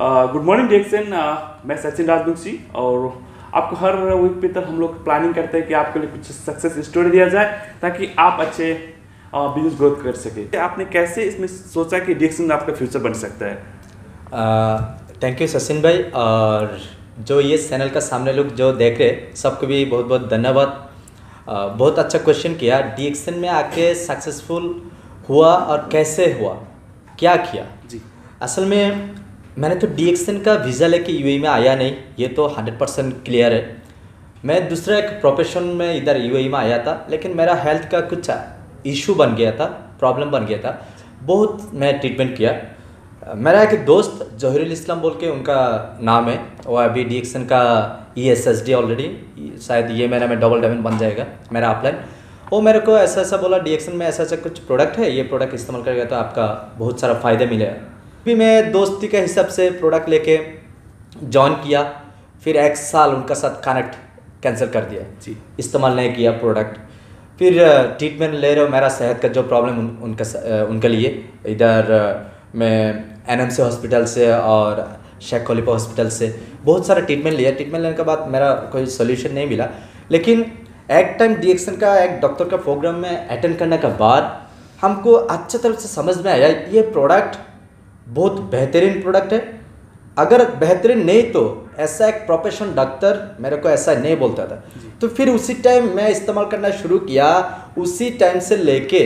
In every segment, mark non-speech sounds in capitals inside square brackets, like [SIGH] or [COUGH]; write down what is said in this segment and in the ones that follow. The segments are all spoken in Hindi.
गुड मॉर्निंग डेक्सन मैं सचिन राजवंशी और आपको हर वीक पे तक हम लोग प्लानिंग करते हैं कि आपके लिए कुछ सक्सेस स्टोरी दिया जाए ताकि आप अच्छे बिजनेस uh, ग्रोथ कर सके तो आपने कैसे इसमें सोचा कि डेक्सन आपका फ्यूचर बन सकता है थैंक uh, यू सचिन भाई और जो ये चैनल का सामने लोग जो देख रहे सबको भी बहुत बहुत धन्यवाद uh, बहुत अच्छा क्वेश्चन किया डीएक्सन में आके सक्सेसफुल हुआ और कैसे हुआ क्या किया जी असल में मैंने तो डी का वीज़ा लेके यू e में आया नहीं ये तो हंड्रेड परसेंट क्लियर है मैं दूसरा एक प्रोफेशन में इधर यू e में आया था लेकिन मेरा हेल्थ का कुछ इशू बन गया था प्रॉब्लम बन गया था बहुत मैं ट्रीटमेंट किया मेरा एक दोस्त जहरुल इस्लाम बोल के उनका नाम है वो अभी डी का E S S D already शायद ये महीने में डबल डेवन बन जाएगा मेरा अपलाइन वो मेरे को ऐसा ऐसा बोला डी में ऐसा ऐसा कुछ प्रोडक्ट है ये प्रोडक्ट इस्तेमाल करेगा तो आपका बहुत सारा फ़ायदा मिलेगा भी मैं दोस्ती के हिसाब से प्रोडक्ट लेके जॉइन किया फिर एक साल उनका साथ कनेक्ट कैंसिल कर दिया जी इस्तेमाल नहीं किया प्रोडक्ट फिर ट्रीटमेंट ले रहे हो मेरा सेहत का जो प्रॉब्लम उन, उनका उनके लिए इधर मैं एन सी हॉस्पिटल से और शेख खलीफा हॉस्पिटल से बहुत सारा ट्रीटमेंट लिया ट्रीटमेंट लेने के बाद मेरा कोई सोल्यूशन नहीं मिला लेकिन एक टाइम डी का एक डॉक्टर का प्रोग्राम में अटेंड करने के बाद हमको अच्छे तरह से समझ में आया ये प्रोडक्ट बहुत बेहतरीन प्रोडक्ट है अगर बेहतरीन नहीं तो ऐसा एक प्रोफेशन डॉक्टर मेरे को ऐसा नहीं बोलता था तो फिर उसी टाइम मैं इस्तेमाल करना शुरू किया उसी टाइम से लेके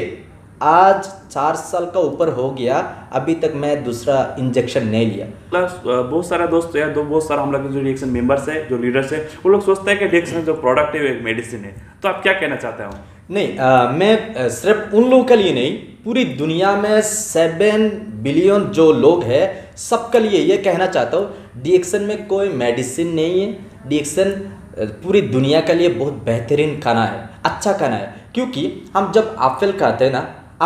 आज चार साल का ऊपर हो गया अभी तक मैं दूसरा इंजेक्शन नहीं लिया प्लस बहुत सारा दोस्त या दो बहुत सारा हम लोग जो रिएक्शन मेंबर्स है जो लीडर्स है वो लोग सोचते हैं कि रिएक्शन जो प्रोडक्ट है वो एक मेडिसिन है तो आप क्या कहना चाहते हैं नहीं आ, मैं सिर्फ उन लोगों के लिए नहीं पूरी दुनिया में सेवन बिलियन जो लोग हैं सबके लिए ये कहना चाहता हूँ डिएक्शन में कोई मेडिसिन नहीं है डिएक्शन पूरी दुनिया के लिए बहुत बेहतरीन खाना है अच्छा खाना है क्योंकि हम जब एप्पल खाते हैं ना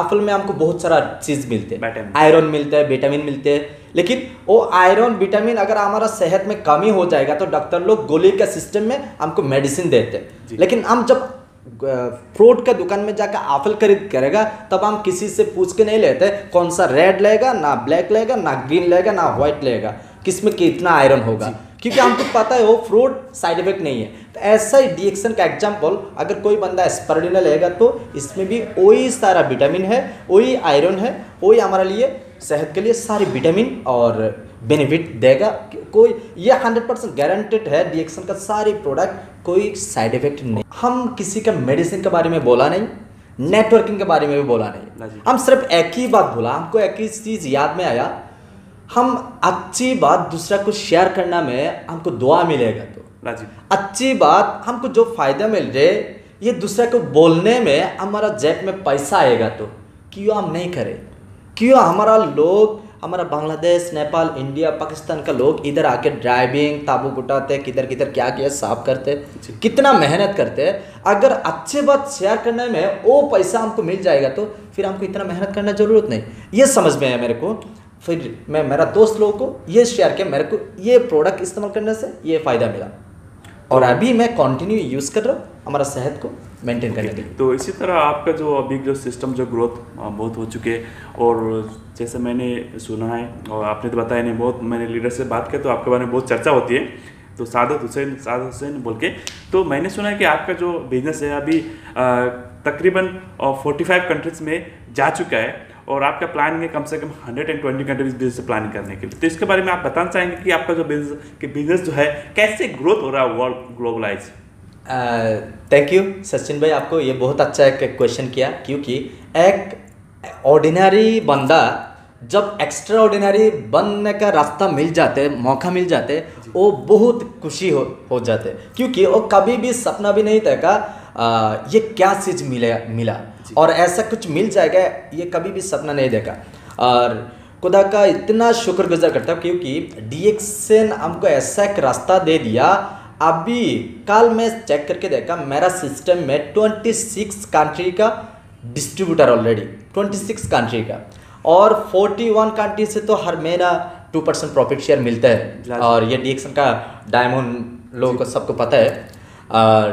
एप्पल में हमको बहुत सारा चीज़ मिलते हैं आयरन मिलता है विटामिन मिलते हैं लेकिन वो आयरन विटामिन अगर हमारा सेहत में कमी हो जाएगा तो डॉक्टर लोग गोली के सिस्टम में हमको मेडिसिन देते हैं लेकिन हम जब फ्रूट के दुकान में जाकर आफल खरीद करेगा तब हम किसी से पूछ के नहीं लेते कौन सा रेड लेगा ना ब्लैक लेगा ना ग्रीन लेगा ना व्हाइट लेगा किस में कितना आयरन होगा क्योंकि हमको तो पता है वो फ्रूट साइड इफेक्ट नहीं है तो ऐसा ही डिएक्शन का एग्जाम्पल अगर कोई बंदा स्पर्डिना लेगा तो इसमें भी वही सारा विटामिन है वही आयरन है वही हमारे लिए सेहत के लिए सारे विटामिन और बेनिफिट देगा कोई ये हंड्रेड परसेंट गारंटेड है डिएक्सन का सारे प्रोडक्ट कोई साइड इफेक्ट नहीं हम किसी का मेडिसिन के बारे में बोला नहीं नेटवर्किंग के बारे में भी बोला नहीं हम सिर्फ एक ही बात बोला हमको एक ही चीज़ याद में आया हम अच्छी बात दूसरा को शेयर करना में हमको दुआ मिलेगा तो अच्छी बात हमको जो फ़ायदा मिल जाए ये दूसरा को बोलने में हमारा जेब में पैसा आएगा तो क्यों हम नहीं करें क्यों हमारा लोग हमारा बांग्लादेश नेपाल इंडिया पाकिस्तान का लोग इधर आके ड्राइविंग ताबू उठाते किधर किधर क्या किया साफ करते कितना मेहनत करते अगर अच्छे बात शेयर करने में वो पैसा हमको मिल जाएगा तो फिर हमको इतना मेहनत करना ज़रूरत नहीं ये समझ में आया मेरे को फिर मैं मेरा दोस्त लोगों को ये शेयर किया मेरे को ये प्रोडक्ट इस्तेमाल करने से ये फ़ायदा मिला और अभी मैं कंटिन्यू यूज़ कर रहा हूँ हमारा सेहत को मेंटेन करने के लिए तो इसी तरह आपका जो अभी जो सिस्टम जो ग्रोथ बहुत हो चुके और जैसे मैंने सुना है और आपने तो बताया नहीं बहुत मैंने लीडर से बात किया तो आपके बारे में बहुत चर्चा होती है तो सादत हुसैन सादत हुसैन बोल के तो मैंने सुना है कि आपका जो बिजनेस है अभी तकरीबन फोर्टी फाइव कंट्रीज में जा चुका है और आपका प्लान है कम से कम hundred and twenty countries business planning करने के लिए तो इसके बारे में आप बताना चाहेंगे कि आपका जो बिजनेस के बिजनेस जो है कैसे ग्रोथ हो रहा है world globalize thank you Sachin भाई आपको ये बहुत अच्छा एक क्वेश्चन किया क्योंकि एक ऑर्डिनरी बंदा जब एक्स्ट्रा ऑर्डिनरी बनने का रास्ता मिल जाते मौका मिल जाते वो बहुत खुशी हो हो जाते क्योंकि वो कभी भी सपना भी नहीं देखा uh, ये क्या चीज़ मिले मिला और ऐसा कुछ मिल जाएगा ये कभी भी सपना नहीं देखा और खुदा का इतना शुक्रगुजार करता हूँ क्योंकि डी हमको ऐसा एक रास्ता दे दिया अभी कल मैं चेक करके देखा मेरा सिस्टम में 26 कंट्री का डिस्ट्रीब्यूटर ऑलरेडी 26 कंट्री का और 41 कंट्री से तो हर महीना टू परसेंट प्रॉफिट शेयर मिलता है और ये डी का डायमंड लोगों को सबको पता है और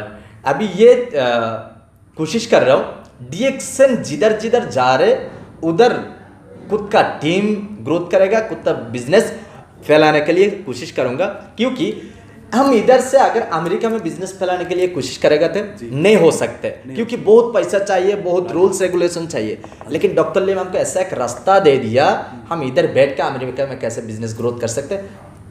अभी ये कोशिश कर रहा हूँ डीएक्सन जिधर जिधर जा रहे उधर खुद का टीम ग्रोथ करेगा खुद का बिजनेस फैलाने के लिए कोशिश करूँगा क्योंकि हम इधर से अगर अमेरिका में बिजनेस फैलाने के लिए कोशिश करेगा तो नहीं हो सकते नहीं। क्योंकि बहुत पैसा चाहिए बहुत रूल्स हाँ। रेगुलेशन चाहिए लेकिन डॉक्टर लिम हमको ऐसा एक रास्ता दे दिया हम इधर बैठ के अमेरिका में कैसे बिजनेस ग्रोथ कर सकते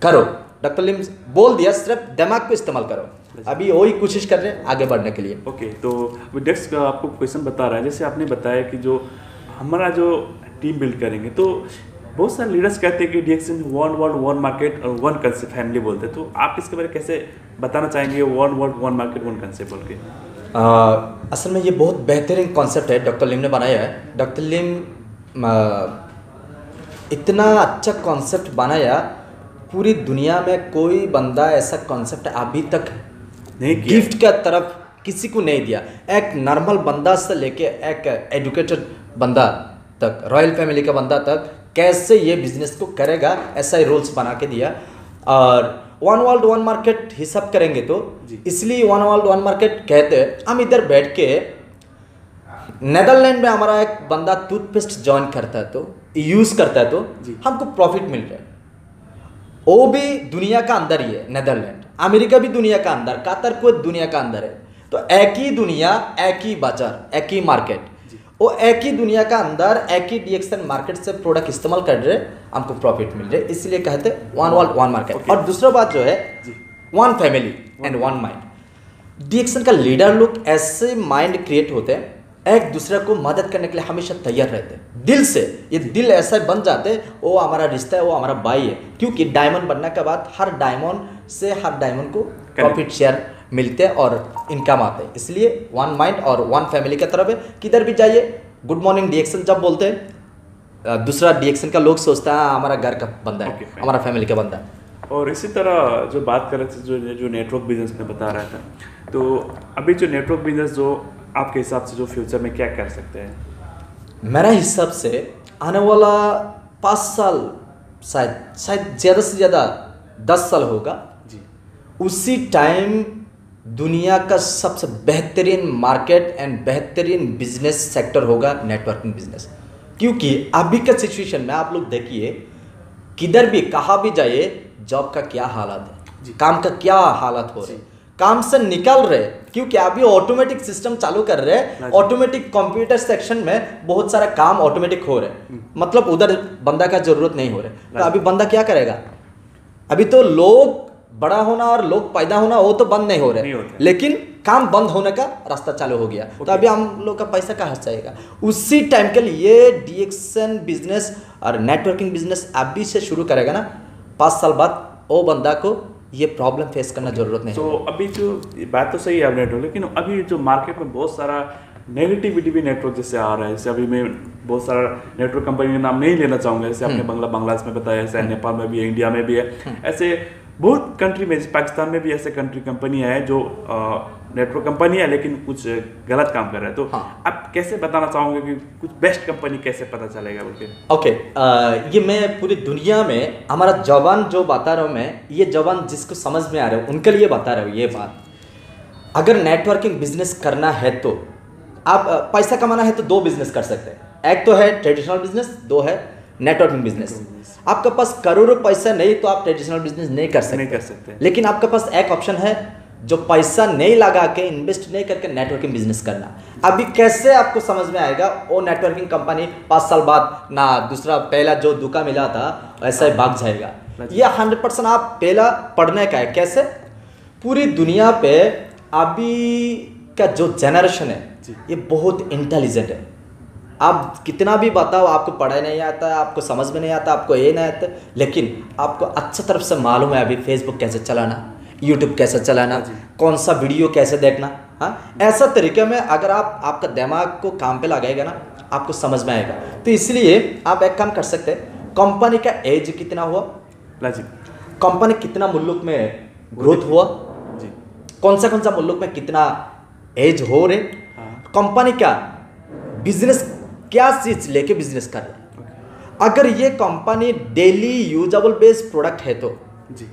करो डॉक्टर लिम बोल दिया सिर्फ दिमाग को इस्तेमाल करो अच्छा। अभी वही कोशिश कर रहे हैं आगे बढ़ने के लिए ओके तो नेक्स्ट आपको क्वेश्चन बता रहा है जैसे आपने बताया कि जो हमारा जो टीम बिल्ड करेंगे तो बहुत सारे लीडर्स कहते हैं कि D exchange one world one market और वन कंसेप्ट फैमिली बोलते हैं तो आप इसके बारे में कैसे बताना चाहेंगे one world one market one concept बोल के असल में ये बहुत बेहतरीन कॉन्सेप्ट है डॉक्टर लिम ने बनाया है डॉक्टर लिम इतना अच्छा कॉन्सेप्ट बनाया पूरी दुनिया में कोई बंदा ऐसा कॉन्सेप्ट अभी तक नहीं गिफ्ट का तरफ किसी को नहीं दिया एक नॉर्मल बंदा से लेके एक एजुकेटेड बंदा तक रॉयल फैमिली का बंदा तक कैसे ये बिजनेस को करेगा ऐसा ही रूल्स बना के दिया और वन वर्ल्ड वन मार्केट हिसाब करेंगे तो इसलिए वन वर्ल्ड वन मार्केट कहते हैं हम इधर बैठ के नेदरलैंड में हमारा एक बंदा टूथपेस्ट ज्वाइन करता है तो यूज़ करता है तो हमको प्रॉफिट मिल रहा है वो भी दुनिया का अंदर ही है नेदरलैंड अमेरिका भी दुनिया का अंदर कातर को दुनिया का अंदर है तो एक ही दुनिया एक ही बाजार एक ही मार्केट वो एक ही दुनिया का अंदर एक ही डिएक्शन मार्केट से प्रोडक्ट इस्तेमाल कर रहे हमको प्रॉफिट मिल रहे इसलिए कहते वन वर्ल्ड वन मार्केट और दूसरा बात जो है one family and one mind DXN का लीडर लुक ऐसे माइंड क्रिएट होते हैं एक दूसरे को मदद करने के लिए हमेशा तैयार रहते हैं दिल से ये दिल ऐसा बन जाते हैं वो हमारा रिश्ता है वो हमारा भाई है क्योंकि डायमंड बनने के बाद हर डायमंड से हर डायमंड को प्रॉफिट शेयर मिलते हैं और इनकम आते हैं इसलिए वन माइंड और वन फैमिली की तरफ है किधर भी जाइए गुड मॉर्निंग डिएक्शन जब बोलते हैं दूसरा डिएक्शन का लोग सोचता है हाँ, हमारा घर का बंदा है okay, हमारा फैमिली का बंदा है और इसी तरह जो बात कर रहे थे जो जो नेटवर्क बिजनेस में बता रहा था तो अभी जो नेटवर्क बिजनेस जो आपके हिसाब से जो फ्यूचर में क्या कर सकते हैं मेरा हिसाब से आने वाला पाँच साल शायद शायद ज़्यादा से ज़्यादा दस साल होगा जी उसी टाइम दुनिया का सबसे बेहतरीन मार्केट एंड बेहतरीन बिजनेस सेक्टर होगा नेटवर्किंग बिजनेस क्योंकि अभी का सिचुएशन में आप लोग देखिए किधर भी कहाँ भी जाइए जॉब का क्या हालत है काम का क्या हालत हो रही काम से निकल रहे क्योंकि अभी ऑटोमेटिक सिस्टम चालू कर रहे ऑटोमेटिक कंप्यूटर सेक्शन में बहुत सारा काम ऑटोमेटिक हो रहे हम्म। मतलब उधर बंदा का जरूरत नहीं हो रहा तो हाँ अभी बंदा क्या करेगा अभी तो लोग बड़ा होना और लोग पैदा होना वो तो बंद नहीं हो रहे नहीं लेकिन काम बंद होने का रास्ता चालू हो गया तो अभी हम लोग का पैसा कहाँ जाएगा उसी टाइम के लिए डिएक्शन बिजनेस और नेटवर्किंग बिजनेस अभी से शुरू करेगा ना पाँच साल बाद वो बंदा को ये प्रॉब्लम फेस करना जरूरत नहीं तो अभी जो बात तो सही है लेकिन अभी जो मार्केट में बहुत सारा नेगेटिविटी भी नेटवर्क जैसे आ रहा है जैसे अभी मैं बहुत सारा नेटवर्क कंपनी का नाम नहीं लेना चाहूँगा जैसे आपने हम्म। बांग्ला बांग्लादेश में बताया जैसे हम्म। नेपाल में भी है इंडिया में भी है हम्म। ऐसे बहुत कंट्री में पाकिस्तान में भी ऐसे कंट्री कंपनियाँ हैं जो नेटवर्क कंपनी है लेकिन कुछ गलत काम कर रहा है तो हाँ. आप कैसे बताना चाहोगे कि कुछ बेस्ट कंपनी कैसे पता चलेगा बोल ओके okay, ये मैं पूरी दुनिया में हमारा जवान जो बता रहा हूँ मैं ये जवान जिसको समझ में आ रहा हूँ उनके लिए बता रहा हूँ ये बात अगर नेटवर्किंग बिजनेस करना है तो आप पैसा कमाना है तो दो बिजनेस कर सकते हैं एक तो है ट्रेडिशनल बिजनेस दो है नेटवर्किंग बिजनेस आपके पास करोड़ों पैसा नहीं तो आप ट्रेडिशनल बिजनेस नहीं कर सकते नहीं कर सकते लेकिन आपके पास एक ऑप्शन है जो पैसा नहीं लगा के इन्वेस्ट नहीं करके नेटवर्किंग बिजनेस करना अभी कैसे आपको समझ में आएगा वो नेटवर्किंग कंपनी पाँच साल बाद ना दूसरा पहला जो दुका मिला था ऐसा ही भाग जाएगा अच्छा। ये हंड्रेड परसेंट आप पहला पढ़ने का है कैसे पूरी दुनिया पे अभी का जो जनरेशन है ये बहुत इंटेलिजेंट है आप कितना भी बताओ आपको पढ़ाई नहीं आता आपको समझ में नहीं आता आपको ये नहीं आता लेकिन आपको अच्छा तरफ से मालूम है अभी फेसबुक कैसे चलाना यूट्यूब कैसे चलाना कौन सा वीडियो कैसे देखना हाँ ऐसा तरीके में अगर आप आपका दिमाग को काम पे लगाएगा ना आपको समझ में आएगा तो इसलिए आप एक काम कर सकते हैं कंपनी का एज कितना हुआ जी कंपनी कितना मुल्क में ग्रोथ हुआ जी कौन सा कौन सा मुल्क में कितना एज हो रहे कंपनी हाँ। का बिजनेस क्या चीज लेके बिजनेस कर रहे हैं अगर ये company daily usable based product है तो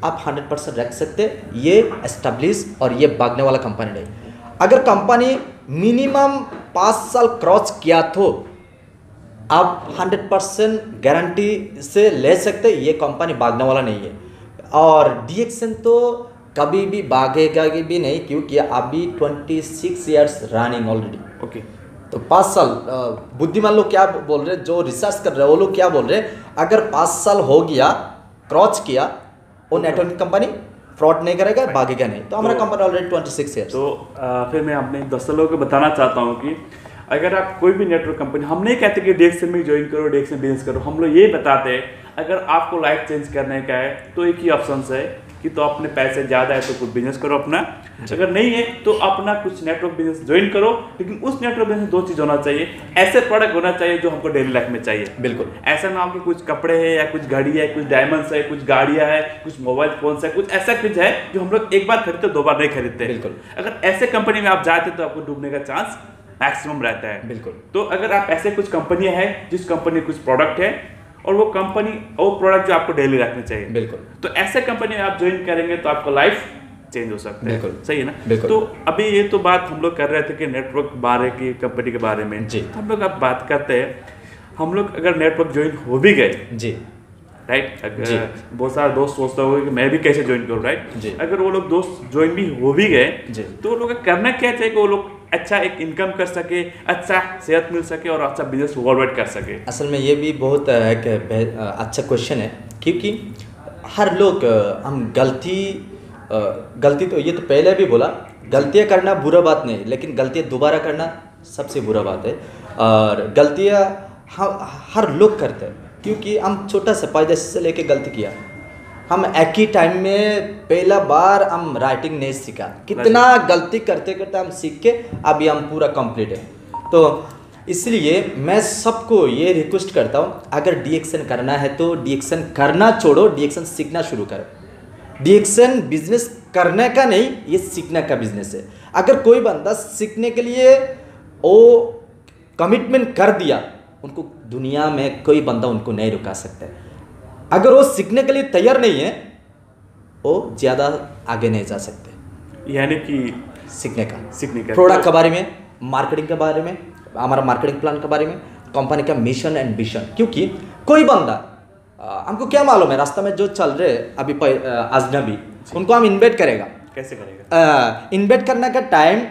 आप 100 परसेंट रख सकते ये एस्टेब्लिश और ये भागने वाला कंपनी नहीं अगर कंपनी मिनिमम पाँच साल क्रॉस किया तो आप 100 परसेंट गारंटी से ले सकते ये कंपनी भागने वाला नहीं है और डीएक्शन तो कभी भी भागेगा भी नहीं क्योंकि अभी 26 six years running already okay तो पाँच साल बुद्धिमान लोग क्या बोल रहे जो रिसर्च कर रहे हैं वो लोग क्या बोल रहे अगर पाँच साल हो गया क्रॉच किया वो नेटवर्क कंपनी फ्रॉड नहीं करेगा भागेगा नहीं तो हमारा कंपनी ऑलरेडी ट्वेंटी सिक्स है तो, तो फिर मैं अपने दोस्तों लोगों को बताना चाहता हूँ कि अगर आप कोई भी नेटवर्क कंपनी हम नहीं कहते कि से में ज्वाइन करो से बिजनेस करो हम लोग ये बताते हैं अगर आपको लाइफ चेंज करने का है तो एक ही ऑप्शन है कि तो अपने पैसे ज़्यादा है तो कुछ बिजनेस करो अपना अगर नहीं है तो अपना कुछ नेटवर्क बिजनेस ज्वाइन करो लेकिन उस नेटवर्क बिजनेस दो चीज़ होना चाहिए ऐसे प्रोडक्ट होना चाहिए जो हमको डेली लाइफ में चाहिए बिल्कुल ऐसा ना हो कि कुछ कपड़े है या कुछ घड़ी है कुछ डायमंड्स है कुछ गाड़ियाँ है कुछ मोबाइल फोन है कुछ ऐसा कुछ है जो हम लोग एक बार खरीदते दो बार नहीं खरीदते बिल्कुल अगर ऐसे कंपनी में आप जाते तो आपको डूबने का चांस मैक्सिमम रहता है बिल्कुल तो अगर आप ऐसे कुछ कंपनियां हैं जिस कंपनी कुछ प्रोडक्ट है और वो कंपनी वो प्रोडक्ट जो आपको डेली रखना चाहिए बिल्कुल तो ऐसे कंपनी में आप ज्वाइन करेंगे तो आपको लाइफ चेंज हो सकता है सही है ना तो अभी ये तो बात हम लोग कर रहे थे कि नेटवर्क बारे की कंपनी के बारे में जी तो हम लोग अब बात करते हैं हम लोग अगर नेटवर्क ज्वाइन हो भी गए जी राइट अगर बहुत सारे दोस्त सोचता होगा कि मैं भी कैसे ज्वाइन करूँ राइट अगर वो लोग दोस्त ज्वाइन भी हो भी गए तो वो लोग करना क्या चाहिए वो लोग अच्छा एक इनकम कर सके अच्छा सेहत मिल सके और अच्छा बिजनेस फॉरवर्ड कर सके असल में ये भी बहुत एक अच्छा क्वेश्चन है क्योंकि हर लोग हम गलती गलती तो ये तो पहले भी बोला गलतियाँ करना बुरा बात नहीं लेकिन गलतियाँ दोबारा करना सबसे बुरा बात है और गलतियाँ हर लोग करते हैं क्योंकि हम छोटा सा जैसे से लेके गलती किया हम एक ही टाइम में पहला बार हम राइटिंग नहीं सीखा कितना गलती करते करते हम सीख के अभी हम पूरा कंप्लीट है तो इसलिए मैं सबको ये रिक्वेस्ट करता हूँ अगर डिएक्शन करना है तो डिएक्शन करना छोड़ो डिएक्शन सीखना शुरू करो डिएक्शन बिजनेस करने का नहीं ये सीखने का बिजनेस है अगर कोई बंदा सीखने के लिए वो कमिटमेंट कर दिया उनको दुनिया में कोई बंदा उनको नहीं रुका सकता है अगर वो सीखने के लिए तैयार नहीं है वो ज़्यादा आगे नहीं जा सकते यानी कि सीखने का सीखने का प्रोडक्ट के बारे में मार्केटिंग के बारे में हमारा मार्केटिंग प्लान के बारे में कंपनी का मिशन एंड विशन क्योंकि कोई बंदा हमको क्या मालूम है रास्ता में जो चल रहे अभी अजनबी उनको हम इन्वेट करेगा कैसे करेगा इन्वेट करने का टाइम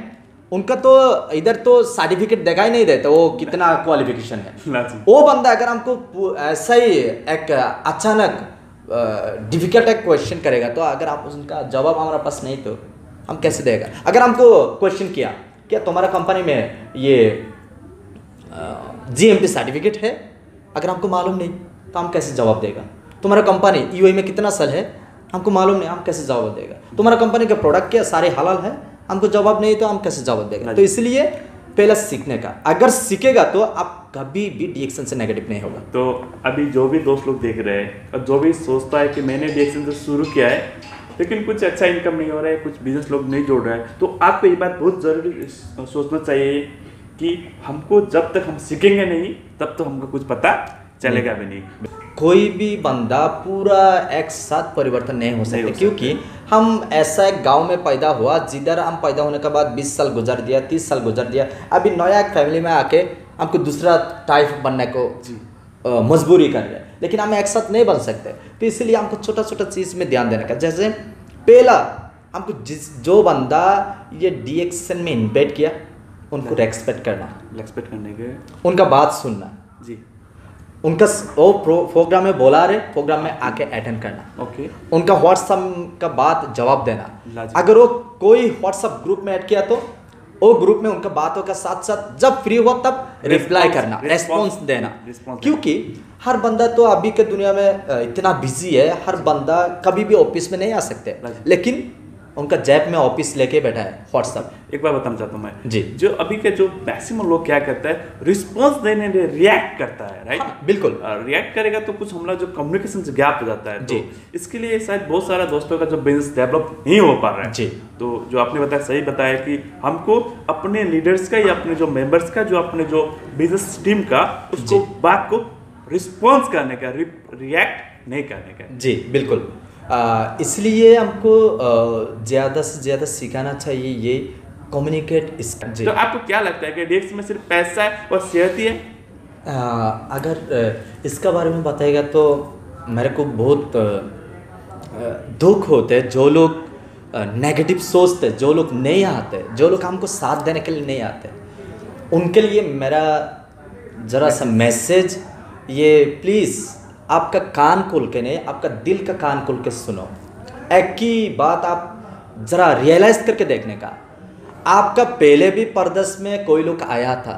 उनका तो इधर तो सर्टिफिकेट देखा ही नहीं देता वो कितना क्वालिफिकेशन है [LAUGHS] वो बंदा अगर हमको ऐसा ही एक अचानक डिफिकल्ट एक क्वेश्चन करेगा तो अगर आप उनका जवाब हमारे पास नहीं तो हम कैसे देगा अगर हमको क्वेश्चन किया क्या तुम्हारा कंपनी में ये जी एम पी सर्टिफिकेट है अगर हमको मालूम नहीं तो हम कैसे जवाब देगा तुम्हारा कंपनी यू e में कितना साल है हमको मालूम नहीं हम कैसे जवाब देगा तुम्हारा कंपनी का प्रोडक्ट क्या सारे हलाल है हमको जवाब नहीं तो हम कैसे जवाब देंगे हाँ तो इसलिए पहले सीखने का अगर सीखेगा तो आप कभी भी डिएक्शन से नेगेटिव नहीं होगा तो अभी जो भी दोस्त लोग देख रहे हैं और जो भी सोचता है कि मैंने डिएक्शन से शुरू किया है लेकिन कुछ अच्छा इनकम नहीं हो रहा है कुछ बिजनेस लोग नहीं जोड़ रहा है तो आपको ये बात बहुत ज़रूरी सोचना चाहिए कि हमको जब तक हम सीखेंगे नहीं तब तो हमको कुछ पता चलेगा भी नहीं कोई भी बंदा पूरा एक साथ परिवर्तन नहीं हो सकता क्योंकि हम ऐसा एक गांव में पैदा हुआ जिधर हम पैदा होने के बाद 20 साल गुजर दिया 30 साल गुजर दिया अभी नया एक फैमिली में आके हमको दूसरा टाइप बनने को मजबूरी कर रहे लेकिन हम एक साथ नहीं बन सकते तो इसलिए हमको छोटा छोटा चीज़ में ध्यान देने का जैसे पहला हमको जिस जो बंदा ये डीएक्शन में इन्वेट किया उनको रेस्पेक्ट हाँ। करना रेस्पेक्ट करने के उनका बात सुनना जी उनका वो प्रोग्राम में बोला रहे प्रोग्राम में आके अटेंड करना ओके okay. उनका व्हाट्सअप का बात जवाब देना अगर वो कोई व्हाट्सअप ग्रुप में ऐड किया तो वो ग्रुप में उनका बातों का साथ साथ जब फ्री हो तब रिप्लाई करना रेस्पॉन्स देना क्योंकि हर बंदा तो अभी के दुनिया में इतना बिजी है हर बंदा कभी भी ऑफिस में नहीं आ सकते लेकिन उनका जैप में ऑफिस लेके बैठा है व्हाट्सअप एक बार बताना चाहता हूँ मैं जी जो अभी के जो मैक्सिमम लोग क्या करता है रिस्पॉन्स देने दे, रिएक्ट करता है राइट हाँ, बिल्कुल रिएक्ट करेगा तो कुछ हमारा जो कम्युनिकेशन से गैप हो जाता है तो जी तो इसके लिए शायद बहुत सारा दोस्तों का जो बिजनेस डेवलप नहीं हो पा रहा है जी तो जो आपने बताया सही बताया कि हमको अपने लीडर्स का या अपने जो मेंबर्स का जो अपने जो बिजनेस टीम का उसको बात को रिस्पॉन्स करने का रिएक्ट नहीं करने का जी बिल्कुल इसलिए हमको ज़्यादा से ज़्यादा सिखाना चाहिए ये कम्युनिकेट स्किल तो आपको क्या लगता है कि डेट्स में सिर्फ पैसा है और सेहत ही है आ, अगर इसका बारे में बताएगा तो मेरे को बहुत दुख होते हैं जो लोग नेगेटिव सोचते जो लोग नहीं आते जो लोग हमको साथ देने के लिए नहीं आते उनके लिए मेरा ज़रा सा मैसेज ये प्लीज़ आपका कान खोल के नहीं आपका दिल का कान खोल के सुनो एक ही बात आप ज़रा रियलाइज करके देखने का आपका पहले भी प्रदेश में कोई लोग आया था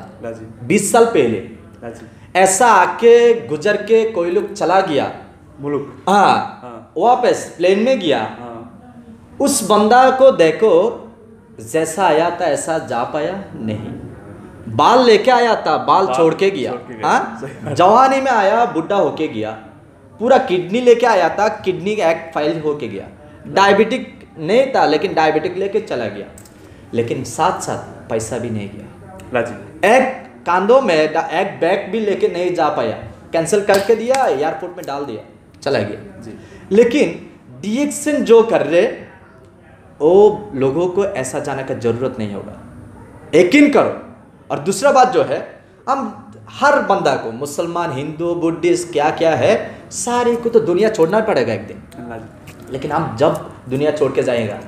बीस साल पहले ऐसा आके गुजर के कोई लोग चला गया मुलुक हाँ, हाँ। वापस प्लेन में गया हाँ। उस बंदा को देखो जैसा आया था ऐसा जा पाया नहीं बाल लेके आया था बाल छोड़ के गया हाँ? जवानी में आया बुढ़ा होके गया पूरा किडनी लेके आया था किडनी एक्ट फाइल होके गया डायबिटिक नहीं था लेकिन डायबिटिक लेके चला गया लेकिन साथ साथ पैसा भी नहीं गया एक कांधों में एक बैग भी लेके नहीं जा पाया कैंसिल करके दिया एयरपोर्ट में डाल दिया चला गया लेकिन डिएक्शन जो कर रहे वो लोगों को ऐसा जाने का जरूरत नहीं होगा यकीन करो और दूसरा बात जो है हम हर बंदा को मुसलमान हिंदू बुद्धिस्ट क्या क्या है सारे को तो दुनिया छोड़ना पड़ेगा एक दिन लेकिन हम जब दुनिया छोड़ के जाएगा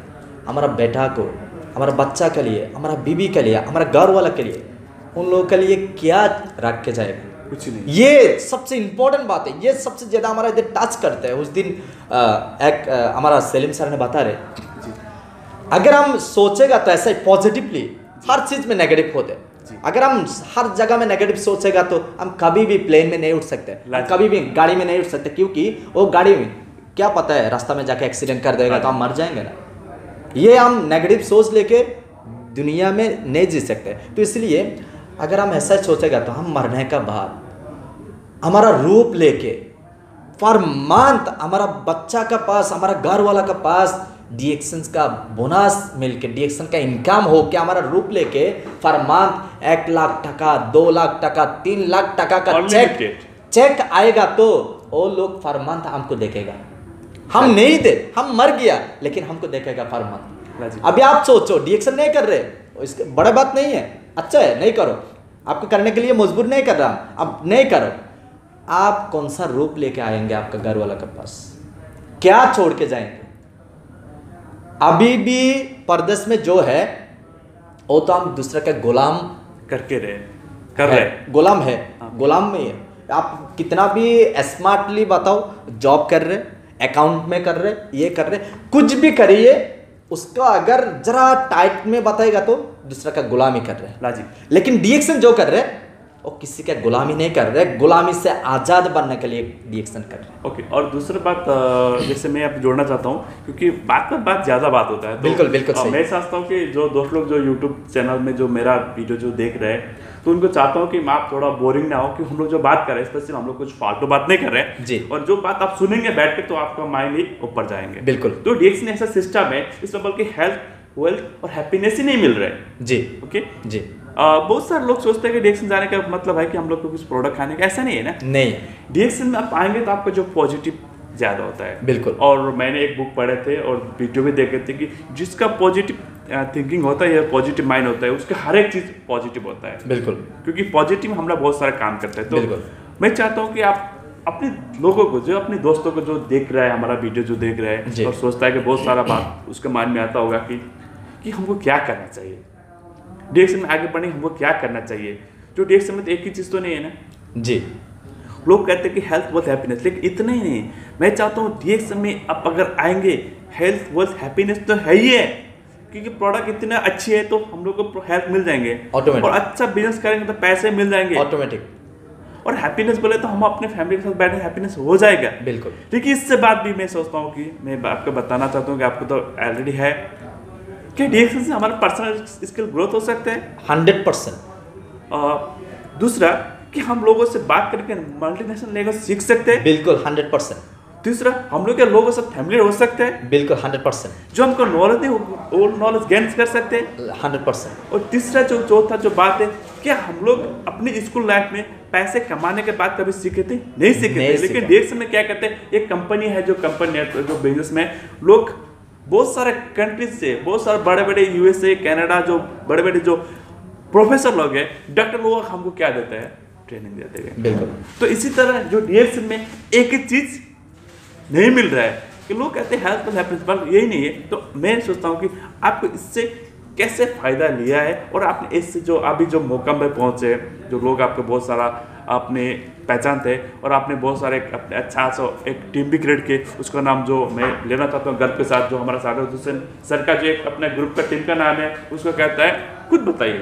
हमारा बेटा को हमारा बच्चा के लिए हमारा बीवी के लिए हमारा घर वाला के लिए उन लोगों के लिए क्या रख के जाएगा कुछ नहीं ये सबसे इम्पोर्टेंट बात है ये सबसे ज़्यादा हमारा इधर टच करते हैं उस दिन एक हमारा सलीम सर ने बता रहे अगर हम सोचेगा तो ऐसा पॉजिटिवली हर चीज़ में नेगेटिव होते हैं अगर हम हर जगह में नेगेटिव सोचेगा तो हम कभी भी प्लेन में नहीं उठ सकते कभी भी गाड़ी में नहीं उठ सकते क्योंकि वो गाड़ी में क्या पता है रास्ता में जाके एक्सीडेंट कर देगा तो हम मर जाएंगे ना ये हम नेगेटिव सोच लेके दुनिया में नहीं जी सकते तो इसलिए अगर हम ऐसा सोचेगा तो हम मरने का बाद हमारा रूप लेके फॉर मंथ हमारा बच्चा का पास हमारा घर वाला का पास डी का बोनस मिलके डी का इनकम हो के हमारा रूप लेके पर मंथ एक लाख टका दो लाख टका तीन लाख टका का चेक चेक आएगा तो वो लोग पर मंथ हमको देखेगा हम नहीं दे हम मर गया लेकिन हमको देखेगा पर मंथ अभी आप सोचो डी नहीं कर रहे इसके बड़ा बात नहीं है अच्छा है नहीं करो आपको करने के लिए मजबूर नहीं कर रहा अब नहीं करो आप कौन सा रूप लेके आएंगे आपका घर वाला के पास क्या छोड़ के जाएंगे अभी भी परदेश में जो है वो तो हम दूसरे का गुलाम करके रहे कर रहे गुलाम है हाँ। गुलाम में है आप कितना भी स्मार्टली बताओ जॉब कर रहे अकाउंट में कर रहे ये कर रहे कुछ भी करिए उसका अगर जरा टाइट में बताएगा तो दूसरा का गुलामी कर रहे हैं लेकिन डीएक्सएल जो कर रहे हैं और किसी का गुलामी नहीं कर रहे गुलामी से आज़ाद बनने के लिए रिएक्शन कर रहे हैं ओके okay, और दूसरा बात जैसे मैं आप जोड़ना चाहता हूँ क्योंकि बात पर बात ज़्यादा बात होता है तो बिल्कुल बिल्कुल मैं समझता हूँ कि जो दोस्त लोग जो यूट्यूब चैनल में जो मेरा वीडियो जो देख रहे हैं तो उनको चाहता हूँ कि आप थोड़ा बोरिंग ना हो कि हम लोग जो बात कर रहे हैं स्पेशल हम लोग कुछ फालतू बात नहीं कर रहे हैं जी और जो बात आप सुनेंगे बैठ के तो आपका माइंड ही ऊपर जाएंगे बिल्कुल तो डीएक्सी ऐसा सिस्टम है इसमें बल्कि हेल्थ वेल्थ और हैप्पीनेस ही नहीं मिल रहे जी ओके जी बहुत सारे लोग सोचते हैं कि डिएक्शन जाने का मतलब है कि हम लोग को कुछ प्रोडक्ट खाने का ऐसा नहीं है ना नहीं डिएक्शन में आप आएंगे तो आपका जो पॉजिटिव ज़्यादा होता है बिल्कुल और मैंने एक बुक पढ़े थे और वीडियो भी देखे थे कि जिसका पॉजिटिव थिंकिंग होता है या पॉजिटिव माइंड होता है उसका हर एक चीज़ पॉजिटिव होता है बिल्कुल क्योंकि पॉजिटिव हमारा बहुत सारा काम करता है तो बिल्कुल मैं चाहता हूँ कि आप अपने लोगों को जो अपने दोस्तों को जो देख रहा है हमारा वीडियो जो देख रहा है और सोचता है कि बहुत सारा बात उसके माइंड में आता होगा कि कि हमको क्या करना चाहिए डायरेक्शन में आगे बढ़ने हमको क्या करना चाहिए जो डायरेक्शन में तो एक ही चीज़ तो नहीं है ना जी लोग कहते हैं कि हेल्थ वेल्थ हैप्पीनेस लेकिन इतना ही नहीं मैं चाहता हूँ डायरेक्शन में आप अगर आएंगे हेल्थ वेल्थ हैप्पीनेस तो है ही है क्योंकि प्रोडक्ट इतना अच्छी है तो हम लोग को हेल्थ मिल जाएंगे और अच्छा बिजनेस करेंगे तो पैसे मिल जाएंगे ऑटोमेटिक और हैप्पीनेस बोले तो हम अपने फैमिली के साथ बैठे हैप्पीनेस हो जाएगा बिल्कुल लेकिन इससे बात भी मैं सोचता हूँ कि मैं आपको बताना चाहता हूँ कि आपको तो ऑलरेडी है क्या डिएक्शन से हमारा पर्सनल स्किल ग्रोथ हो सकते हैं हंड्रेड परसेंट दूसरा कि हम लोगों से बात करके मल्टीनेशनल लेवल सीख सकते हैं बिल्कुल हंड्रेड परसेंट तीसरा हम लोग क्या लोगों से फैमिली हो सकते हैं बिल्कुल हंड्रेड परसेंट जो हमको नॉलेज है वो नॉलेज गेन कर सकते हैं हंड्रेड परसेंट और तीसरा जो चौथा जो बात है क्या हम लोग अपनी स्कूल लाइफ में पैसे कमाने के बाद कभी सीखे थे नहीं सीखे थे लेकिन डेक्स में क्या कहते हैं एक कंपनी है जो कंपनी है जो बिजनेस में लोग बहुत सारे कंट्रीज से बहुत सारे बड़े बड़े यूएसए कनाडा जो बड़े बड़े जो प्रोफेसर लोग हैं डॉक्टर लोग हमको क्या देते हैं ट्रेनिंग देते हैं बिल्कुल तो इसी तरह जो डीएफसी में एक ही चीज नहीं मिल रहा है कि लोग कहते हैं हेल्थ यही नहीं है तो मैं सोचता हूँ कि आपको इससे कैसे फ़ायदा लिया है और आपने इससे जो अभी जो मौका में पहुँचे जो लोग आपको बहुत सारा आपने पहचानते हैं और आपने बहुत सारे अपने अच्छा सा एक टीम भी क्रिएट की उसका नाम जो मैं लेना चाहता हूँ गर्व के साथ जो हमारा सागर हुसैन सर का जो एक अपने ग्रुप का टीम का नाम है उसको कहता है खुद बताइए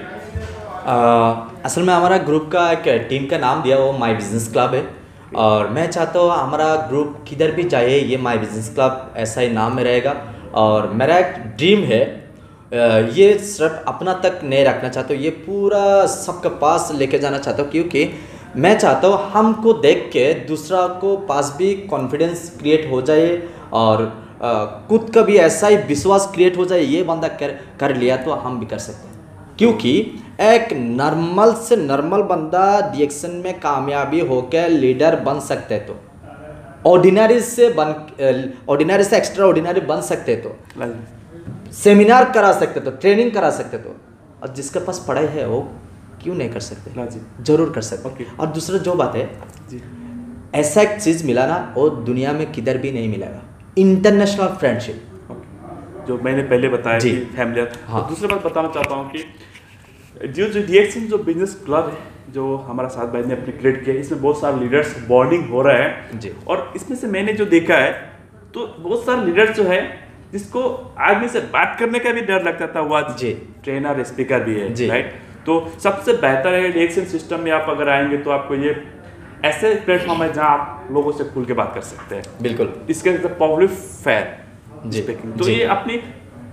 असल में हमारा ग्रुप का एक टीम का नाम दिया वो माई बिजनेस क्लब है और मैं चाहता हूँ हमारा ग्रुप किधर भी जाए ये माई बिजनेस क्लब ऐसा ही नाम में रहेगा और मेरा एक ड्रीम है ये सिर्फ अपना तक नहीं रखना चाहता हूँ ये पूरा सबके पास लेके जाना चाहता हूँ क्योंकि मैं चाहता हूँ हमको देख के दूसरा को पास भी कॉन्फिडेंस क्रिएट हो जाए और खुद का भी ऐसा ही विश्वास क्रिएट हो जाए ये बंदा कर कर लिया तो हम भी कर सकते हैं क्योंकि एक नॉर्मल से नॉर्मल बंदा डिएक्शन में कामयाबी होकर लीडर बन सकते तो ऑर्डिनरी से बन ऑर्डिनरी से एक्स्ट्रा ऑर्डिनरी बन सकते तो सेमिनार करा सकते तो ट्रेनिंग करा सकते तो और जिसके पास पढ़ाई है वो क्यों नहीं कर सकते हाँ जरूर कर सकते और दूसरा जो बात है ऐसा एक चीज़ मिला ना वो दुनिया में किधर भी नहीं मिलेगा इंटरनेशनल फ्रेंडशिप जो मैंने पहले बताया जी फैमिली हाँ तो दूसरी बात बताना चाहता हूँ कि जो जो डी सिंह जो बिजनेस क्लब है जो हमारा साथ भाई ने अपने क्रिएट किया इसमें बहुत सारे लीडर्स बॉन्डिंग हो रहा है जी और इसमें से मैंने जो देखा है तो बहुत सारे लीडर्स जो है जिसको आदमी से बात करने का भी डर लगता था वो वह ट्रेनर स्पीकर भी है राइट तो सबसे बेहतर है इलेक्शन सिस्टम में आप अगर आएंगे तो आपको ये ऐसे प्लेटफॉर्म है जहाँ आप लोगों से खुल के बात कर सकते हैं बिल्कुल इसके अंदर पब्लिक फेयर तो, तो ये अपनी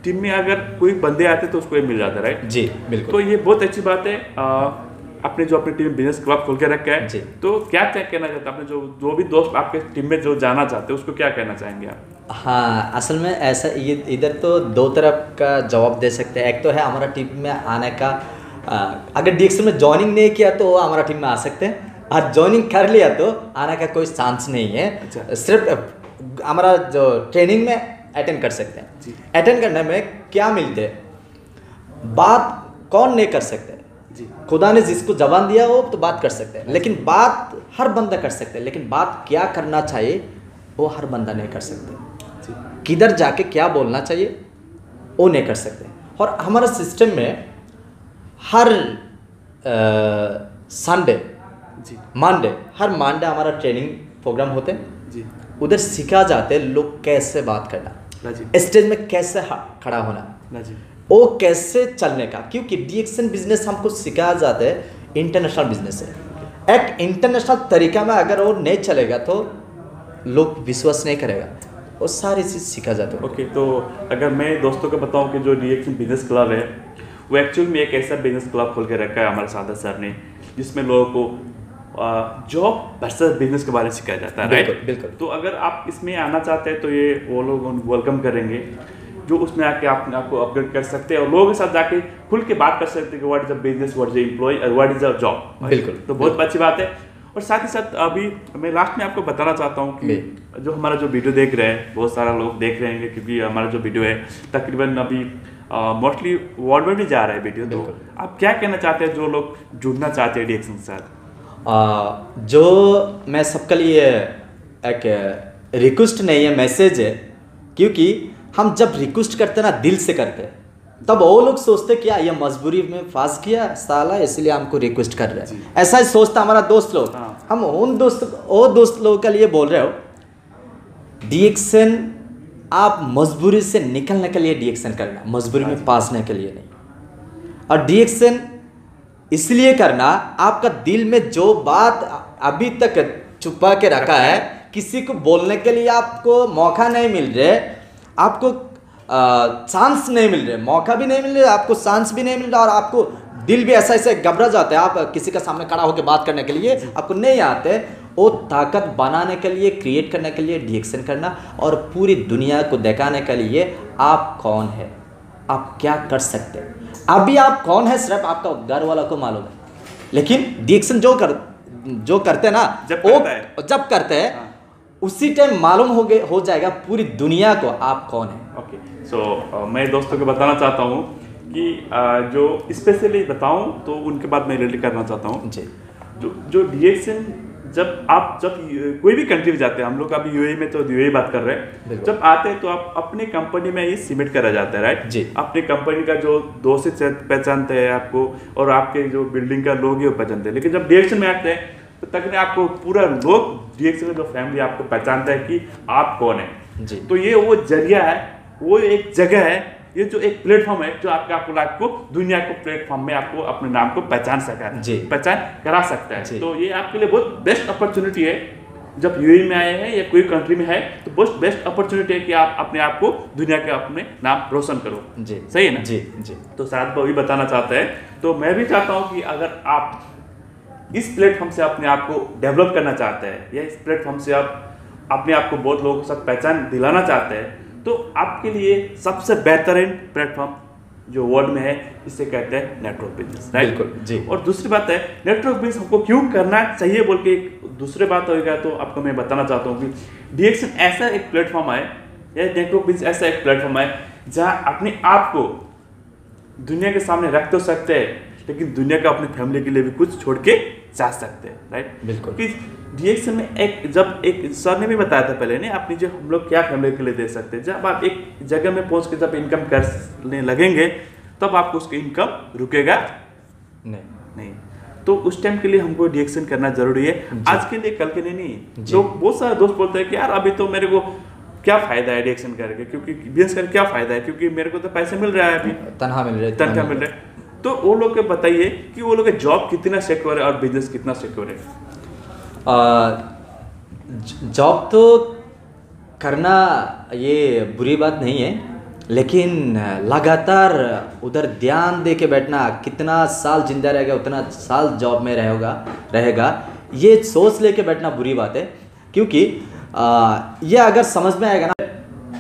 टीम में अगर कोई बंदे आते तो उसको ये मिल जाता राइट जी बिल्कुल तो ये बहुत अच्छी बात है आ, अपने जो अपनी टीम में बिजनेस क्लब खोल के रखा है जी तो क्या क्या कहना चाहते हैं अपने जो जो भी दोस्त आपके टीम में जो जाना चाहते हैं उसको क्या कहना चाहेंगे आप हाँ असल में ऐसा ये इधर तो दो तरफ का जवाब दे सकते हैं एक तो है हमारा टीम में आने का अगर डी में ज्वाइनिंग नहीं किया तो वो हमारा टीम में आ सकते हैं और ज्वाइनिंग कर लिया तो आने का कोई चांस नहीं है अच्छा। सिर्फ हमारा जो ट्रेनिंग में अटेंड कर सकते हैं अटेंड करने में क्या मिलते बात कौन नहीं कर सकते खुदा ने जिसको जवान दिया हो तो बात कर सकते हैं लेकिन बात हर बंदा कर सकते हैं लेकिन बात क्या करना चाहिए वो हर बंदा नहीं कर सकते किधर जाके क्या बोलना चाहिए वो नहीं कर सकते और हमारे सिस्टम में हर संडे जी हर मंडे हमारा ट्रेनिंग प्रोग्राम होते हैं जी उधर सिखा जाते हैं लोग कैसे बात करना स्टेज में कैसे खड़ा होना वो कैसे चलने का क्योंकि डीएक्शन बिजनेस हमको सिखाया जाता है इंटरनेशनल बिजनेस है एक इंटरनेशनल तरीका में अगर वो नहीं चलेगा तो लोग विश्वास नहीं करेगा और सारी चीज़ सीखा जाता है ओके okay, तो अगर मैं दोस्तों को बताऊं कि जो डिएक्शन बिजनेस क्लब है वो एक्चुअल में एक ऐसा बिजनेस क्लब खोल के रखा है हमारे सादा सर ने जिसमें लोगों को जॉब वर्सेस बिजनेस के बारे में सिखाया जाता है राइट बिल्कुल तो अगर आप इसमें आना चाहते हैं तो ये वो लोग वेलकम करेंगे जो उसमें आके आप आपको अपग्रेड कर सकते हैं और लोगों के साथ जाके खुल के बात कर सकते हैं कि what is a business what is employ और व्हाट इज अ जॉब बिल्कुल तो बहुत अच्छी बात है और साथ ही साथ अभी मैं लास्ट में आपको बताना चाहता हूँ कि जो हमारा जो वीडियो देख रहे हैं बहुत सारा लोग देख रहे हैं क्योंकि हमारा जो वीडियो है तकरीबन अभी मोस्टली वर्ल्ड वाइड जा रहा है वीडियो तो आप क्या कहना चाहते हैं जो लोग जुड़ना चाहते हैं डिएक्शन के साथ जो मैं सबके लिए एक रिक्वेस्ट नहीं है मैसेज है क्योंकि हम जब रिक्वेस्ट करते ना दिल से करते तब वो लोग सोचते क्या ये मजबूरी में फांस किया साला इसलिए हमको रिक्वेस्ट कर रहे हैं ऐसा ही सोचता हमारा दोस्त लोग हाँ। हम उन दोस्त वो दोस्त लोगों के लिए बोल रहे हो डीएक्सन आप मजबूरी से निकलने के लिए डिएक्शन करना मजबूरी में हाँ पासने के लिए नहीं और डिएक्शन इसलिए करना आपका दिल में जो बात अभी तक छुपा के रखा है किसी को बोलने के लिए आपको मौका नहीं मिल रहे आपको चांस नहीं मिल रहे मौका भी नहीं मिल रहा आपको चांस भी नहीं मिल रहा और आपको दिल भी ऐसा ऐसे घबरा जाता है आप किसी के सामने खड़ा होकर बात करने के लिए आपको नहीं आते वो ताकत बनाने के लिए क्रिएट करने के लिए डिएक्शन करना और पूरी दुनिया को दिखाने के लिए आप कौन है आप क्या कर सकते हैं अभी आप कौन है सिर्फ आपका घर वाला को मालूम है लेकिन डिएक्शन जो कर जो करते हैं ना जब वो है। जब करते हैं हाँ। उसी टाइम मालूम हो गए हो जाएगा पूरी दुनिया को आप कौन है ओके सो so, uh, मैं दोस्तों को बताना चाहता हूँ कि uh, जो स्पेशली बताऊँ तो उनके बाद मैं रिलेट करना चाहता हूँ जी जो जो डिएक्शन जब आप जब कोई भी कंट्री में जाते हैं हम लोग अभी यूएई e में तो यूएई e बात कर रहे हैं जब आते हैं तो आप अपने कंपनी में ये सिमिट करा जाता है राइट जी अपने कंपनी का जो दोस्त पहचानते हैं आपको और आपके जो बिल्डिंग का लोग ही वो पहचानते हैं लेकिन जब डिरेक्शन में आते हैं तो तक आपको पूरा लोग डिरेक्शन में जो फैमिली आपको पहचानता है कि आप कौन है जी तो ये वो जरिया है वो एक जगह है ये जो एक प्लेटफॉर्म है जो आपके आपको को दुनिया को प्लेटफॉर्म में आपको अपने नाम को पहचान सका पहचान करा सकता है तो ये आपके लिए बहुत बेस्ट अपॉर्चुनिटी है जब यू e में आए हैं या कोई कंट्री में है तो बहुत बेस्ट अपॉर्चुनिटी है कि आप अपने आप को दुनिया के अपने नाम रोशन करो जी सही है ना जी जी तो शायद भी बताना चाहते हैं तो मैं भी चाहता हूँ कि अगर आप इस प्लेटफॉर्म से अपने आप को डेवलप करना चाहते हैं या इस प्लेटफॉर्म से आप अपने आप को बहुत लोगों के साथ पहचान दिलाना चाहते हैं तो आपके लिए सबसे बेहतरीन प्लेटफॉर्म जो वर्ल्ड में है इसे कहते हैं नेटवर्क बिजनेस बिल्कुल जी और दूसरी बात है नेटवर्क बिजनेस हमको क्यों करना चाहिए बोल के दूसरे बात होगा तो आपको मैं बताना चाहता हूँ कि डीएक्शन ऐसा एक प्लेटफॉर्म है या नेटवर्क बिजनेस ऐसा एक प्लेटफॉर्म है जहाँ अपने आप को दुनिया के सामने रख तो सकते हैं लेकिन दुनिया का अपनी फैमिली के लिए भी कुछ छोड़ के जा सकते हैं राइट बिल्कुल रिएक्शन में एक जब एक सर ने भी बताया था पहले ने आपने जो हम लोग क्या फैमिली के लिए दे सकते हैं जब आप एक जगह में पहुंच के जब इनकम करने लगेंगे तब आपको उसका इनकम रुकेगा नहीं नहीं तो उस टाइम के लिए हमको रिएक्शन करना जरूरी है आज के लिए कल के लिए नहीं जो बहुत सारे दोस्त बोलते हैं कि यार अभी तो मेरे को क्या फायदा है रिएक्शन करके क्योंकि बिजनेस करके क्या फायदा है क्योंकि मेरे को तो पैसे मिल रहा है अभी तनखा मिल रहा है तनखा मिल रहा है तो वो लोग के बताइए कि वो लोग के जॉब कितना सिक्योर है और बिजनेस कितना सिक्योर है जॉब तो करना ये बुरी बात नहीं है लेकिन लगातार उधर ध्यान दे के बैठना कितना साल जिंदा रहेगा उतना साल जॉब में रहेगा रहेगा ये सोच लेके बैठना बुरी बात है क्योंकि आ, ये अगर समझ में आएगा ना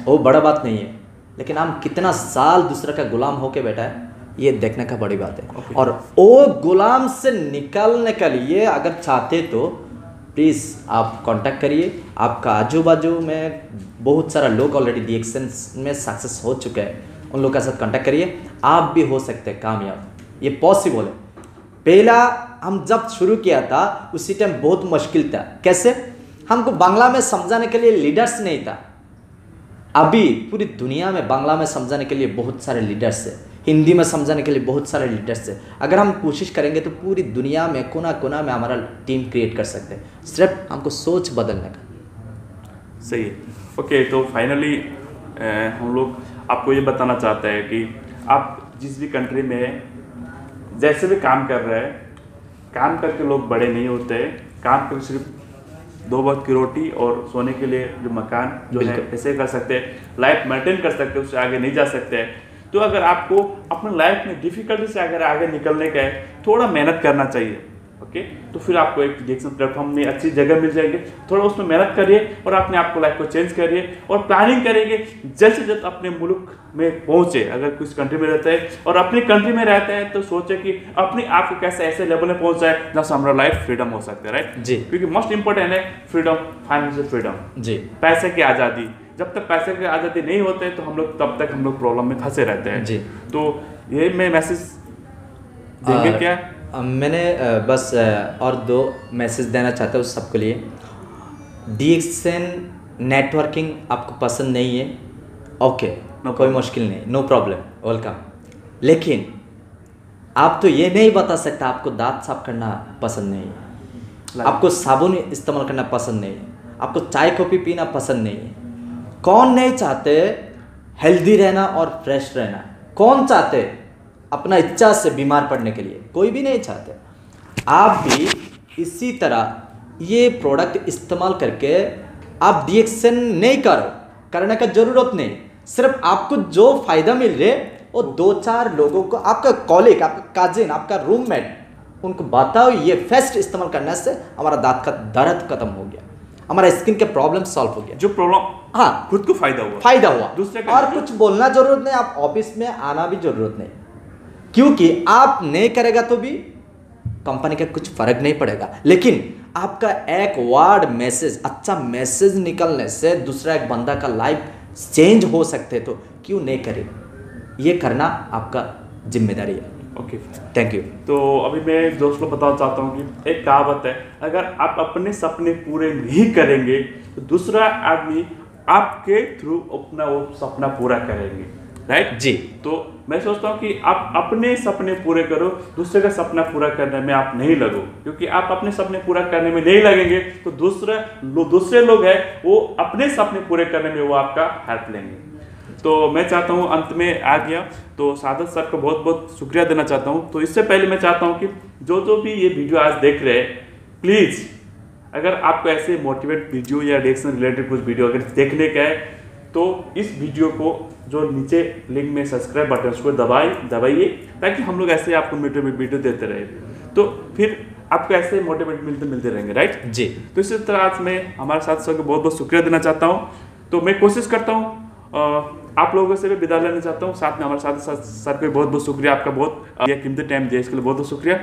वो बड़ा बात नहीं है लेकिन हम कितना साल दूसरे का गुलाम होके बैठा है ये देखने का बड़ी बात है okay. और वो गुलाम से निकलने के लिए अगर चाहते तो प्लीज़ आप कांटेक्ट करिए आपका आजू बाजू में बहुत सारा लोग ऑलरेडी दी में सक्सेस हो चुके हैं उन लोग के साथ कांटेक्ट करिए आप भी हो सकते हैं कामयाब ये पॉसिबल है पहला हम जब शुरू किया था उसी टाइम बहुत मुश्किल था कैसे हमको बांग्ला में समझाने के लिए लीडर्स नहीं था अभी पूरी दुनिया में बांग्ला में समझाने के लिए बहुत सारे लीडर्स है हिंदी में समझाने के लिए बहुत सारे लीडर्स है अगर हम कोशिश करेंगे तो पूरी दुनिया में कोना कोना में हमारा टीम क्रिएट कर सकते हैं सिर्फ हमको सोच बदलने का सही है ओके तो फाइनली हम लोग आपको ये बताना चाहते हैं कि आप जिस भी कंट्री में जैसे भी काम कर रहे हैं काम करके लोग बड़े नहीं होते काम करके सिर्फ दो वक्त की रोटी और सोने के लिए जो मकान जो है ऐसे कर सकते हैं लाइफ मेंटेन कर सकते हैं उससे आगे नहीं जा सकते तो अगर आपको अपने लाइफ में डिफिकल्टी से अगर आगे निकलने का है थोड़ा मेहनत करना चाहिए ओके तो फिर आपको एक डिजेक्शन प्लेटफॉर्म में अच्छी जगह मिल जाएंगे थोड़ा उसमें मेहनत करिए और अपने आपको लाइफ को चेंज करिए और प्लानिंग करेंगे जल्द से जल्द अपने मुल्क में पहुंचे अगर कुछ कंट्री में रहता है और अपनी कंट्री में रहता है तो सोचे कि अपने आप को कैसे ऐसे लेवल में पहुंचाए जहाँ से हमारा लाइफ फ्रीडम हो सकता है राइट जी क्योंकि मोस्ट इंपॉर्टेंट है फ्रीडम फाइनेंशियल फ्रीडम जी पैसे की आज़ादी जब तक पैसे की आज़ादी नहीं होते तो हम लोग तब तक हम लोग प्रॉब्लम में फंसे रहते हैं जी तो ये मैं मैसेज देंगे क्या मैंने बस और दो मैसेज देना चाहता हूँ सबके लिए डी नेटवर्किंग आपको पसंद नहीं है ओके no कोई मुश्किल नहीं नो प्रॉब्लम वेलकम लेकिन आप तो ये नहीं बता सकता आपको दांत साफ करना पसंद नहीं है आपको साबुन इस्तेमाल करना पसंद नहीं है आपको चाय कॉफ़ी पीना पसंद नहीं है कौन नहीं चाहते हेल्दी रहना और फ्रेश रहना कौन चाहते अपना इच्छा से बीमार पड़ने के लिए कोई भी नहीं चाहते आप भी इसी तरह ये प्रोडक्ट इस्तेमाल करके आप डिएक्शन नहीं करो करने का ज़रूरत नहीं सिर्फ आपको जो फ़ायदा मिल रहे वो दो चार लोगों को आपका कॉलेग आपका काजिन आपका रूममेट उनको बताओ ये फेस्ट इस्तेमाल करने से हमारा दांत का दर्द खत्म हो गया हमारा स्किन के प्रॉब्लम सॉल्व हो गया जो प्रॉब्लम हाँ खुद को फायदा हुआ फायदा हुआ दूसरे और कुछ बोलना जरूरत नहीं आप ऑफिस में आना भी जरूरत नहीं क्योंकि आप नहीं करेगा तो भी कंपनी का कुछ फर्क नहीं पड़ेगा लेकिन आपका एक वर्ड मैसेज अच्छा मैसेज निकलने से दूसरा एक बंदा का लाइफ चेंज हो सकते तो क्यों नहीं करें ये करना आपका जिम्मेदारी है ओके थैंक यू तो अभी मैं दोस्तों बताना चाहता हूँ कि एक कहावत है अगर आप अपने सपने पूरे नहीं करेंगे तो दूसरा आदमी आपके थ्रू अपना वो सपना पूरा करेंगे राइट जी तो मैं सोचता हूँ कि आप अपने सपने पूरे करो दूसरे का सपना पूरा करने में आप नहीं लगो क्योंकि आप अपने सपने पूरा करने में नहीं लगेंगे तो दूसरा दूसरे लोग हैं वो अपने सपने पूरे करने में वो आपका हेल्प लेंगे तो मैं चाहता हूँ अंत में आ गया तो सादत सर को बहुत बहुत शुक्रिया देना चाहता हूँ तो इससे पहले मैं चाहता हूँ कि जो जो भी ये वीडियो आज देख रहे हैं प्लीज़ अगर आपको ऐसे मोटिवेट वीडियो या डायरेक्शन रिलेटेड कुछ वीडियो अगर देखने का है तो इस वीडियो को जो नीचे लिंक में सब्सक्राइब बटन उसको दबाए दबाइए ताकि हम लोग ऐसे आपको में वीडियो देते रहे तो फिर आपको ऐसे मोटिवेट मिलते मिलते रहेंगे राइट जी तो इसी तरह आज मैं हमारे साथ सबको बहुत बहुत शुक्रिया देना चाहता हूँ तो मैं कोशिश करता हूँ आप लोगों से भी विदा लेना चाहता हूँ साथ में हमारे साथ, साथ सर को बहुत बहुत शुक्रिया आपका बहुत ये कीमती टाइम दिया इसके लिए बहुत बहुत शुक्रिया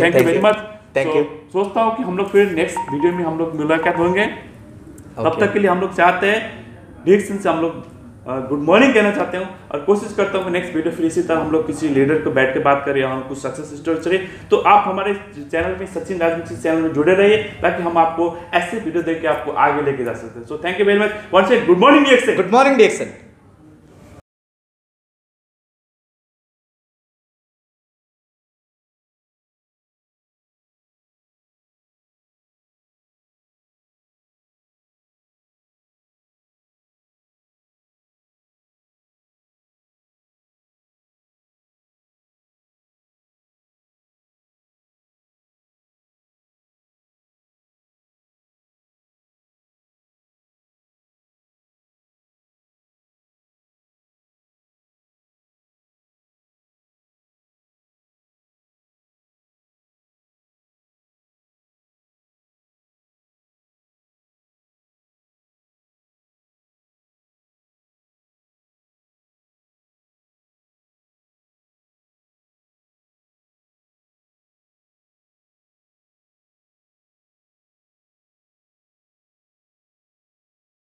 thank you very much thank you सोचता हूँ कि हम लोग फिर नेक्स्ट वीडियो में हम लोग मुलाकात होंगे तब तक के लिए हम लोग चाहते हैं डिक्सन से हम लोग गुड मॉर्निंग कहना चाहते हूँ और कोशिश करता हूँ नेक्स्ट वीडियो फिर इसी तरह हम लोग किसी लीडर को बैठ के बात करें या हम कुछ सक्सेस स्टोरी चले तो आप हमारे चैनल में सचिन राजनीति चैनल में जुड़े रहिए ताकि हम आपको ऐसे वीडियो देख के आपको आगे लेके जा सकते हैं so thank you very much one से good morning D good morning D